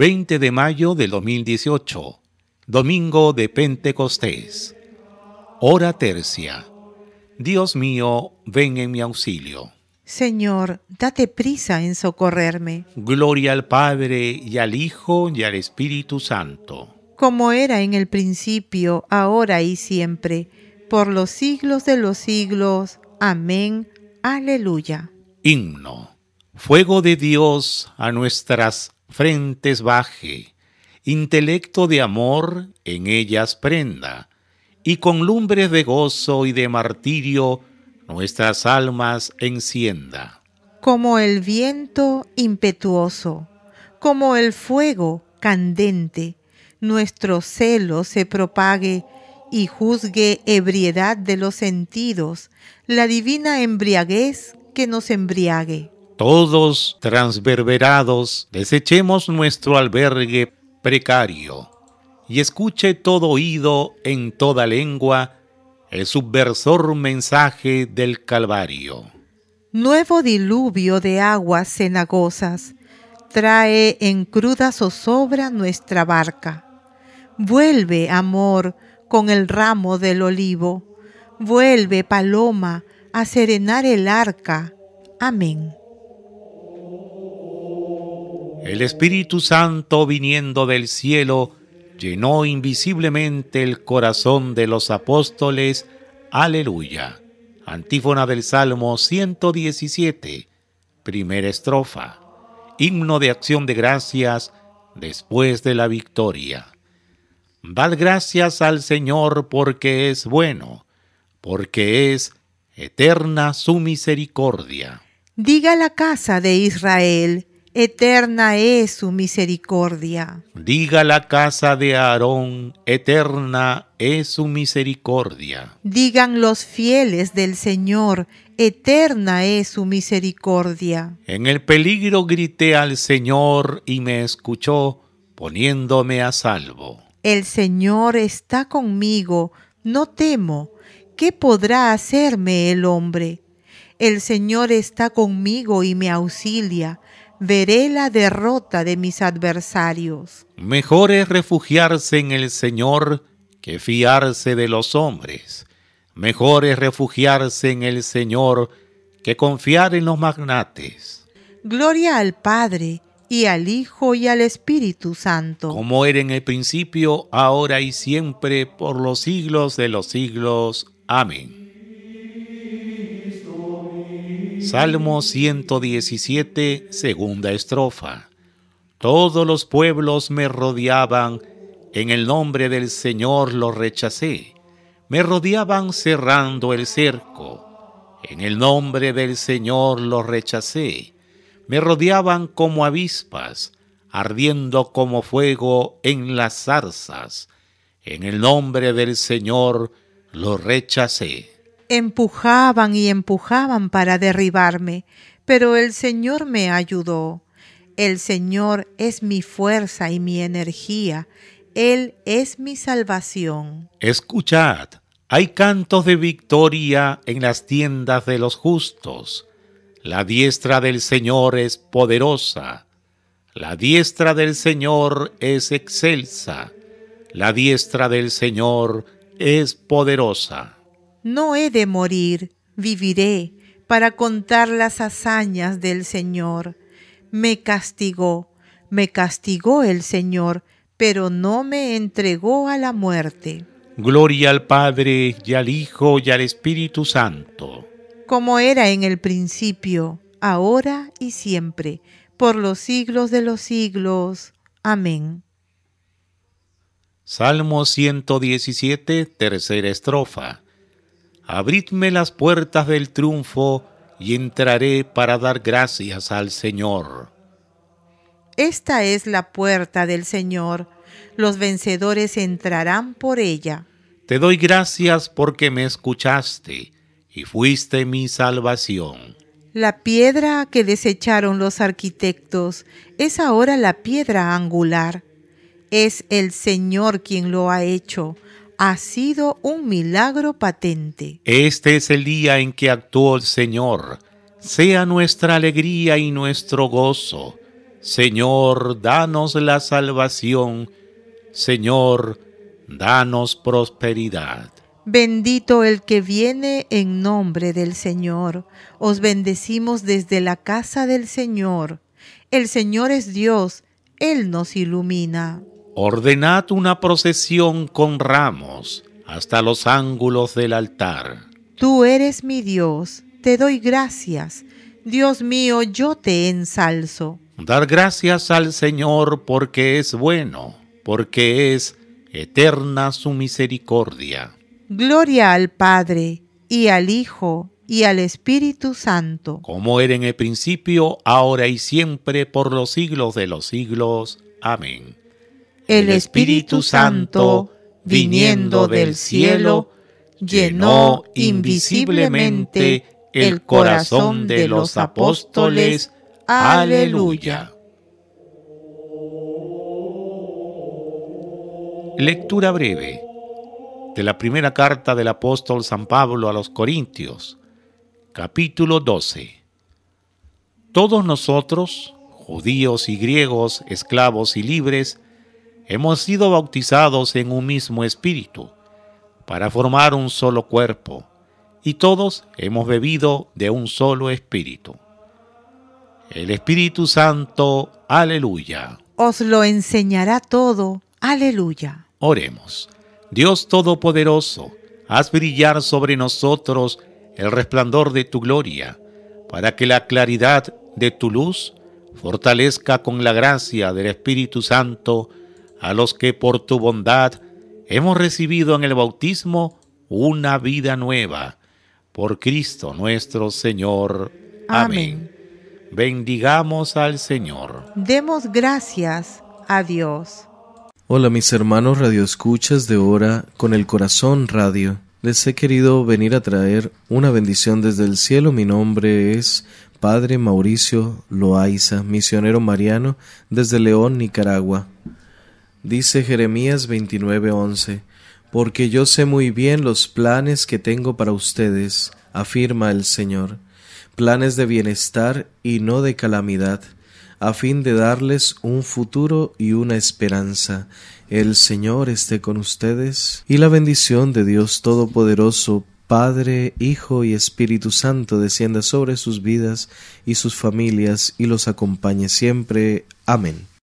20 de mayo de 2018, domingo de Pentecostés. Hora tercia. Dios mío, ven en mi auxilio. Señor, date prisa en socorrerme. Gloria al Padre y al Hijo y al Espíritu Santo. Como era en el principio, ahora y siempre, por los siglos de los siglos. Amén. Aleluya. Himno. Fuego de Dios a nuestras frentes baje, intelecto de amor en ellas prenda, y con lumbres de gozo y de martirio nuestras almas encienda. Como el viento impetuoso, como el fuego candente, nuestro celo se propague y juzgue ebriedad de los sentidos, la divina embriaguez que nos embriague todos transverberados, desechemos nuestro albergue precario. Y escuche todo oído en toda lengua el subversor mensaje del Calvario. Nuevo diluvio de aguas cenagosas trae en cruda zozobra nuestra barca. Vuelve, amor, con el ramo del olivo. Vuelve, paloma, a serenar el arca. Amén. El Espíritu Santo viniendo del cielo llenó invisiblemente el corazón de los apóstoles. Aleluya. Antífona del Salmo 117, primera estrofa. Himno de acción de gracias después de la victoria. Dad gracias al Señor porque es bueno, porque es eterna su misericordia. Diga la casa de Israel eterna es su misericordia. Diga la casa de Aarón, eterna es su misericordia. Digan los fieles del Señor, eterna es su misericordia. En el peligro grité al Señor y me escuchó, poniéndome a salvo. El Señor está conmigo, no temo. ¿Qué podrá hacerme el hombre? El Señor está conmigo y me auxilia veré la derrota de mis adversarios. Mejor es refugiarse en el Señor que fiarse de los hombres. Mejor es refugiarse en el Señor que confiar en los magnates. Gloria al Padre, y al Hijo, y al Espíritu Santo. Como era en el principio, ahora y siempre, por los siglos de los siglos. Amén. Salmo 117, segunda estrofa. Todos los pueblos me rodeaban, en el nombre del Señor lo rechacé. Me rodeaban cerrando el cerco. En el nombre del Señor lo rechacé. Me rodeaban como avispas, ardiendo como fuego en las zarzas. En el nombre del Señor lo rechacé. Empujaban y empujaban para derribarme, pero el Señor me ayudó. El Señor es mi fuerza y mi energía. Él es mi salvación. Escuchad, hay cantos de victoria en las tiendas de los justos. La diestra del Señor es poderosa. La diestra del Señor es excelsa. La diestra del Señor es poderosa no he de morir, viviré para contar las hazañas del Señor. Me castigó, me castigó el Señor, pero no me entregó a la muerte. Gloria al Padre y al Hijo y al Espíritu Santo. Como era en el principio, ahora y siempre, por los siglos de los siglos. Amén. Salmo 117, tercera estrofa abridme las puertas del triunfo y entraré para dar gracias al Señor. Esta es la puerta del Señor, los vencedores entrarán por ella. Te doy gracias porque me escuchaste y fuiste mi salvación. La piedra que desecharon los arquitectos es ahora la piedra angular. Es el Señor quien lo ha hecho ha sido un milagro patente. Este es el día en que actuó el Señor. Sea nuestra alegría y nuestro gozo. Señor, danos la salvación. Señor, danos prosperidad. Bendito el que viene en nombre del Señor. Os bendecimos desde la casa del Señor. El Señor es Dios, Él nos ilumina ordenad una procesión con ramos hasta los ángulos del altar. Tú eres mi Dios, te doy gracias. Dios mío, yo te ensalzo. Dar gracias al Señor porque es bueno, porque es eterna su misericordia. Gloria al Padre, y al Hijo, y al Espíritu Santo. Como era en el principio, ahora y siempre, por los siglos de los siglos. Amén el Espíritu Santo, viniendo del cielo, llenó invisiblemente el corazón de los apóstoles. Aleluya. Lectura breve de la primera carta del apóstol San Pablo a los Corintios, capítulo 12. Todos nosotros, judíos y griegos, esclavos y libres, hemos sido bautizados en un mismo espíritu, para formar un solo cuerpo, y todos hemos bebido de un solo espíritu. El Espíritu Santo, aleluya. Os lo enseñará todo, aleluya. Oremos. Dios Todopoderoso, haz brillar sobre nosotros el resplandor de tu gloria, para que la claridad de tu luz fortalezca con la gracia del Espíritu Santo a los que por tu bondad hemos recibido en el bautismo una vida nueva. Por Cristo nuestro Señor. Amén. Bendigamos al Señor. Demos gracias a Dios. Hola mis hermanos radioescuchas de Hora con el Corazón Radio. Les he querido venir a traer una bendición desde el cielo. Mi nombre es Padre Mauricio Loaiza, misionero mariano desde León, Nicaragua. Dice Jeremías 29:11, Porque yo sé muy bien los planes que tengo para ustedes, afirma el Señor, planes de bienestar y no de calamidad, a fin de darles un futuro y una esperanza. El Señor esté con ustedes, y la bendición de Dios Todopoderoso, Padre, Hijo y Espíritu Santo, descienda sobre sus vidas y sus familias y los acompañe siempre. Amén.